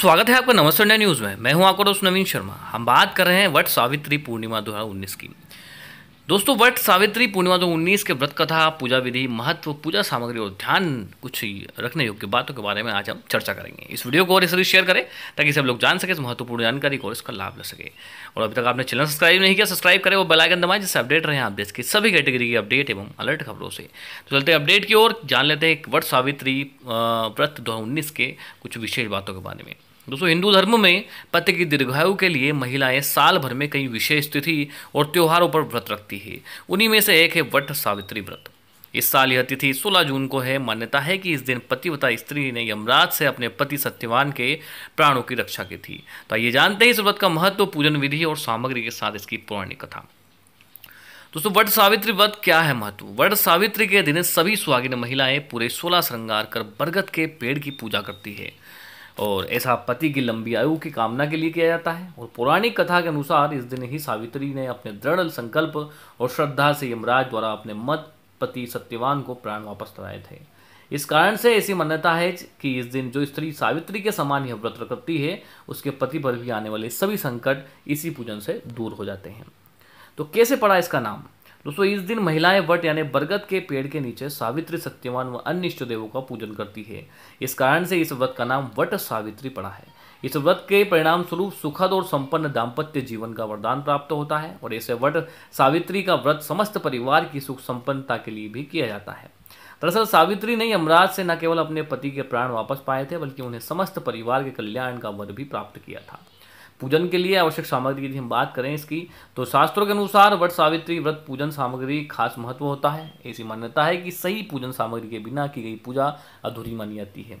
स्वागत है आपका नमस्ते इंडिया न्यूज़ में मैं हूं आपका दोस्त नवीन शर्मा हम बात कर रहे हैं वट सावित्री पूर्णिमा दो की दोस्तों वट सावित्री पूर्णिमा दो उन्नीस के व्रत कथा पूजा विधि महत्व पूजा सामग्री और ध्यान कुछ रखने योग्य बातों के बारे में आज हम चर्चा करेंगे इस वीडियो को और इसलिए शेयर करें ताकि सब लोग जान सके इस महत्वपूर्ण जानकारी को और इसका लाभ ले सके और अभी तक आपने चैनल सब्सक्राइब नहीं किया सब्सक्राइब करें वो बेलाइकन दबाएं जिससे अपडेट रहे आप देश की सभी कैटेगरी की अपडेट एवं अलर्ट खबरों से तो चलते अपडेट की ओर जान लेते हैं वट सावित्री व्रत दो के कुछ विशेष बातों के बारे में दोस्तों हिंदू धर्म में पति की दीर्घायु के लिए महिलाएं साल भर में कई विशेष तिथि और त्योहारों पर व्रत रखती है उन्हीं में से एक है वट सावित्री व्रत इस साल यह तिथि 16 जून को है मान्यता है कि इस दिन पतिव्रता स्त्री ने यमराज से अपने पति सत्यवान के प्राणों की रक्षा की थी तो ये जानते हैं इस व्रत का महत्व पूजन विधि और सामग्री के साथ इसकी पौराणिक कथा दोस्तों वट सावित्री व्रत क्या है महत्व वट सावित्री के दिन सभी सुहागिन महिलाएं पूरे सोलह श्रृंगार कर बरगद के पेड़ की पूजा करती है और ऐसा पति की लंबी आयु की कामना के लिए किया जाता है और पौराणिक कथा के अनुसार इस दिन ही सावित्री ने अपने दृढ़ संकल्प और श्रद्धा से यमराज द्वारा अपने मत पति सत्यवान को प्राण वापस कराए थे इस कारण से ऐसी मान्यता है कि इस दिन जो स्त्री सावित्री के समान यह व्रत करती है उसके पति पर भी आने वाले सभी संकट इसी पूजन से दूर हो जाते हैं तो कैसे पड़ा इसका नाम दोस्तों इस दिन महिलाएं वट यानी बरगद के पेड़ के नीचे सावित्री सत्यवान व अन्य इष्ट देवों का पूजन करती है इस कारण से इस व्रत का नाम वट सावित्री पड़ा है इस व्रत के परिणाम स्वरूप सुखद और संपन्न दाम्पत्य जीवन का वरदान प्राप्त होता है और इसे वट सावित्री का व्रत समस्त परिवार की सुख संपन्नता के लिए भी किया जाता है दरअसल सावित्री ने यमराज से न केवल अपने पति के प्राण वापस पाए थे बल्कि उन्हें समस्त परिवार के कल्याण का वध भी प्राप्त किया था पूजन के लिए आवश्यक सामग्री की हम बात करें इसकी तो शास्त्रों के अनुसार व्रत सावित्री व्रत पूजन सामग्री खास महत्व होता है ऐसी मान्यता है कि सही पूजन सामग्री के बिना की गई पूजा अधूरी मानी जाती है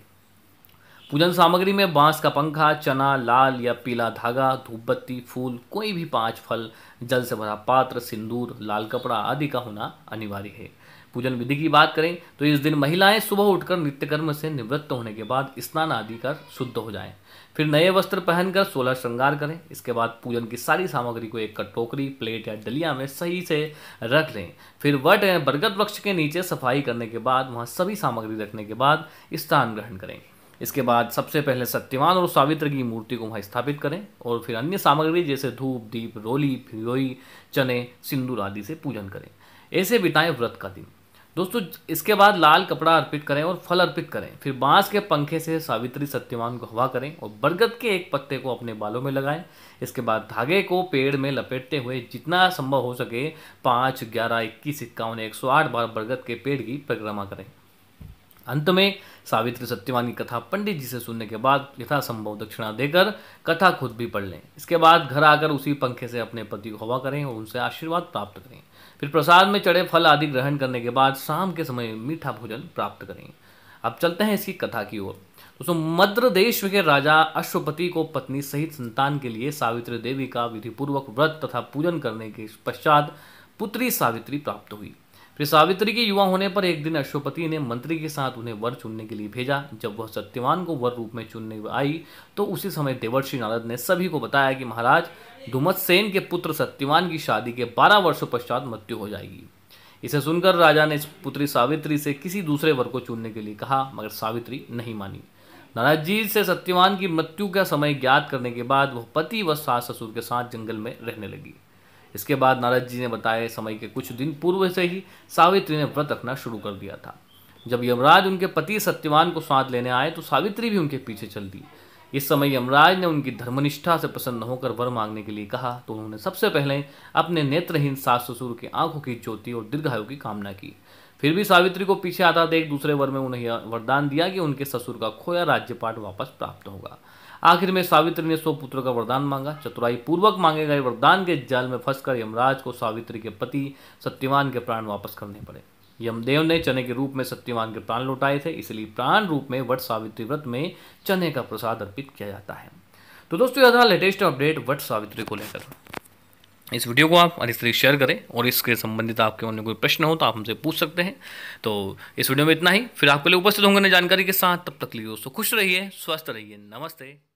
पूजन सामग्री में बांस का पंखा चना लाल या पीला धागा धूपबत्ती फूल कोई भी पांच फल जल से भरा पात्र सिंदूर लाल कपड़ा आदि का होना अनिवार्य है पूजन विधि की बात करें तो इस दिन महिलाएं सुबह उठकर नित्यकर्म से निवृत्त होने के बाद स्नान आदि कर शुद्ध हो जाएं फिर नए वस्त्र पहनकर सोलह श्रृंगार करें इसके बाद पूजन की सारी सामग्री को एक कटोकरी प्लेट या डलिया में सही से रख लें फिर वट या बरगद वृक्ष के नीचे सफाई करने के बाद वहाँ सभी सामग्री रखने के बाद स्थान ग्रहण करें इसके बाद सबसे पहले सत्यवान और सावित्र की मूर्ति को वहाँ स्थापित करें और फिर अन्य सामग्री जैसे धूप दीप रोली फिरोई चने सिंदूर आदि से पूजन करें ऐसे बिताएं व्रत का दिन दोस्तों इसके बाद लाल कपड़ा अर्पित करें और फल अर्पित करें फिर बांस के पंखे से सावित्री सत्यवान को हवा करें और बरगद के एक पत्ते को अपने बालों में लगाएं इसके बाद धागे को पेड़ में लपेटते हुए जितना संभव हो सके पाँच ग्यारह इक्कीस इक्यावन एक सौ आठ बार बरगद के पेड़ की परिक्रमा करें अंत में सावित्री सत्यवान की कथा पंडित जी से सुनने के बाद यथासंभव दक्षिणा देकर कथा खुद भी पढ़ लें इसके बाद घर आकर उसी पंखे से अपने पति को हवा करें और उनसे आशीर्वाद प्राप्त करें फिर प्रसाद में चढ़े फल आदि ग्रहण करने के बाद शाम के समय मीठा भोजन प्राप्त करें अब चलते हैं इसकी कथा की ओर दोस्तों मद्र देश के राजा अश्वपति को पत्नी सहित संतान के लिए सावित्री देवी का विधिपूर्वक व्रत तथा पूजन करने के पश्चात पुत्री सावित्री प्राप्त हुई फिर सावित्री के युवा होने पर एक दिन अश्वपति ने मंत्री के साथ उन्हें वर चुनने के लिए भेजा जब वह सत्यवान को वर रूप में चुनने आई तो उसी समय देवर्षि नारद ने सभी को बताया कि महाराज धुमतसेन के पुत्र सत्यवान की शादी के बारह वर्षों पश्चात मृत्यु हो जाएगी इसे सुनकर राजा ने पुत्री सावित्री से किसी दूसरे वर को चुनने के लिए कहा मगर सावित्री नहीं मानी नारद जी से सत्यवान की मृत्यु का समय ज्ञात करने के बाद वह पति व सास ससुर के साथ जंगल में रहने लगी इसके बाद नारद जी ने बताए समय के कुछ दिन पूर्व से ही सावित्री ने व्रत रखना शुरू कर दिया था जब यमराज उनके पति सत्यवान को स्वाद लेने आए तो सावित्री भी उनके पीछे चल दी इस समय यमराज ने उनकी धर्मनिष्ठा से प्रसन्न होकर वर मांगने के लिए कहा तो उन्होंने सबसे पहले अपने नेत्रहीन सास ससुर की आंखों की ज्योति और दीर्घायु की कामना की फिर भी सावित्री को पीछे आता देख दूसरे वर में उन्हें वरदान दिया कि उनके ससुर का खोया राज्यपाट वापस प्राप्त होगा आखिर में सावित्री ने सौ पुत्र का वरदान मांगा चतुराई पूर्वक मांगे गए वरदान के जाल में फंसकर यमराज को सावित्री के पति सत्यवान के प्राण वापस करने पड़े यमदेव ने चने के रूप में सत्यवान के प्राण लौटाए थे इसलिए प्राण रूप में वट सावित्री व्रत में चने का प्रसाद अर्पित किया जाता है तो दोस्तों यह था लेटेस्ट अपडेट वट सावित्री को लेकर इस वीडियो को आप अधिक शेयर करें और इसके संबंधित आपके मन में कोई प्रश्न हो तो आप हमसे पूछ सकते हैं तो इस वीडियो में इतना ही फिर आपके लिए उपस्थित होंगे जानकारी के साथ तब तक लिए दोस्तों खुश रहिए स्वस्थ रहिए नमस्ते